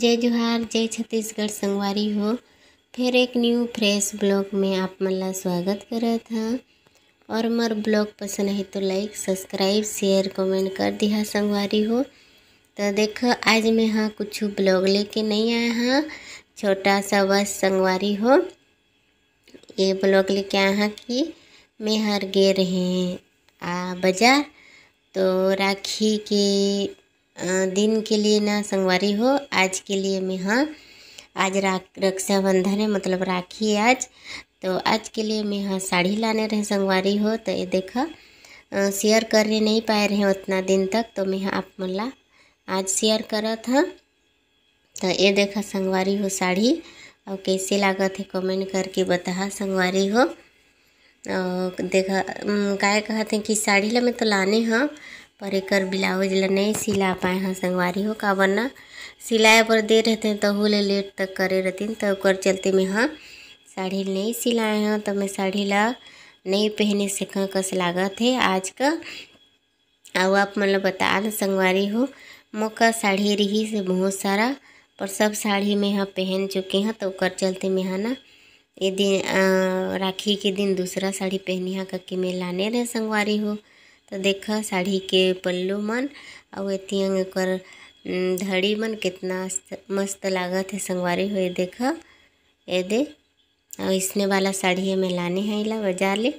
जय जोहार जय छत्तीसगढ़ संगवारी हो फिर एक न्यू फ्रेश ब्लॉग में आप मल्ला स्वागत करत हाँ और मर ब्लॉग पसंद है तो लाइक सब्सक्राइब शेयर कमेंट कर दिया संगवारी हो तो देखो आज मैं हाँ कुछ ब्लॉग लेके नहीं आया हाँ छोटा सा बस संगवारी हो ये ब्लॉग लेके आया हाँ कि मैं हर गे रहे आ बाजार तो राखी के दिन के लिए ना संगवारी हो आज के लिए मैं हाँ आज रक्षाबंधन है मतलब राखी है आज तो आज के लिए मैं हाँ साड़ी लाने रहे संगवारी हो तो ये देखा शेयर कर रहे नहीं पाए रहे उतना दिन तक तो मैं हाँ आप मल्ला आज शेयर करा हाँ। था तो ये देखा संगवारी हो साड़ी और कैसे लागत है कमेंट करके बता संगवारी हो और देखा काय कहते हैं कि साड़ी ला मैं तो लाने हाँ पर एक ब्लाउज ला नहीं सिला पाए हैं संगवारी हो का वरना सिलाए पर दे रहते तहु ले लेट तक करे रहती तो कर चलते में हाँ साड़ी नहीं सिलाए हैं तो मैं साड़ी ला नहीं पहने से कहाँ कस लागत है आज का और आप मतलब बता दें संगवारी हो मौका साड़ी रही से बहुत सारा पर सब साड़ी में हाँ पहन चुके हैं तो कर चलते में हाँ ना ये दिन राखी के दिन दूसरा साड़ी पहनी हाँ करके मैं लाने रहे संगवारी हो तो देख साड़ी के पल्लू मन और एती अंग एकर धड़ी मन कितना मस्त लागत है संगवारी हुए देख ए दे और इसने वाला साड़ी में लाने हैं इला बाजार ले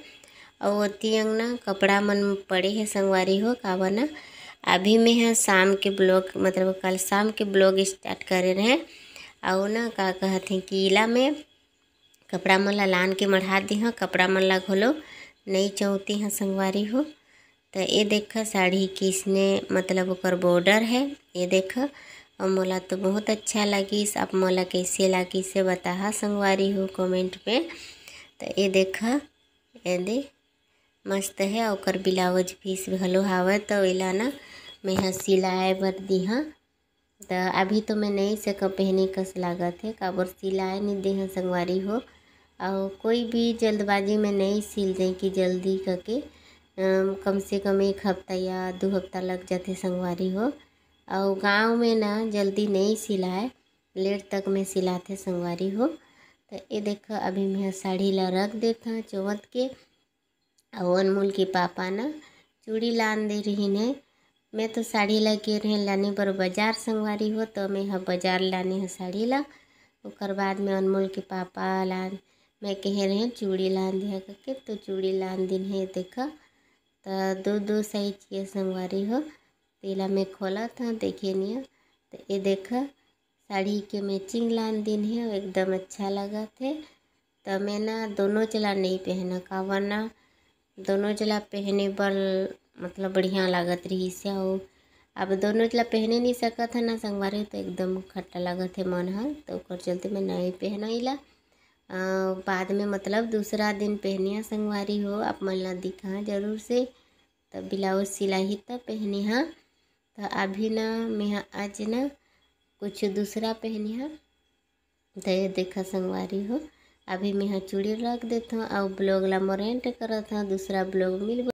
और ओती अंग ना कपड़ा मन पड़े है संगवारी हो का ना अभी में है शाम के ब्लॉग मतलब कल शाम के ब्लॉग स्टार्ट करे रहे हैं और ना का कहते हैं कि इला में कपड़ा मन ला लान के मढ़ा दी हाँ कपड़ा मन ला घोलो नहीं चौती हाँ संगवारी हो तो ये देख साड़ी किसने मतलब ओकर बॉर्डर है ये देख और मोला तो बहुत अच्छा लगिस आप मोला कैसे लगी से बता संगवारी हो कमेंट में तो ये देख दे मस्त है और ब्लाउज पीस भलो हाव तो वेला ना मैं यहाँ सिलाए बर दी हाँ तो अभी तो मैं नहीं सक पहने कस लागत है काबर सिलाए नहीं दे हाँ संगवारी हो और कोई भी जल्दबाजी में नहीं सिल दें कि जल्दी करके कम से कम एक हफ्ता या दो हफ्ता लग जाते संगवारी हो और गाँव में ना जल्दी नहीं सिलाए लेट तक में सिलाते संगवारी हो तो ये देखो अभी मैं साड़ी ला रख देता हूँ चौवत के और अनमोल के पापा ना चूड़ी लान दे रही ने मैं तो साड़ी ला के रहे लाने पर बाजार संगवारी हो तो मैं हाँ बाजार लाने है साड़ी ला उसकर बाद में अनमोल के पापा लान मैं कह रहे हैं चूड़ी लान दिया करके तो चूड़ी लान दिन है देखा तो दो दो साइज के संगवारी हो तिला में खोला था देखे नहीं तो ये देखा साड़ी के मैचिंग लान दिन है एकदम अच्छा लगा थे तो मैं ना दोनों चला नहीं पहना का वरना दोनों चला पहने पर मतलब बढ़िया लागत रही से अब दोनों चला पहने नहीं सका था ना संगवारी तो एकदम खट्टा लागत है मन हर तो चलते मैं नहीं पहना इला बाद में मतलब दूसरा दिन पहनिया संगवारी हो आप मन ला दिखा जरूर से तो ब्लाउज सिलाई तो पहनिहा तो अभी ना मैं आज ना कुछ दूसरा हाँ। तो ये देखा संगवारी हो अभी मैं चूड़ी रख देता हूँ और ब्लॉग ला मोरेंट करता हूँ दूसरा ब्लॉग मिल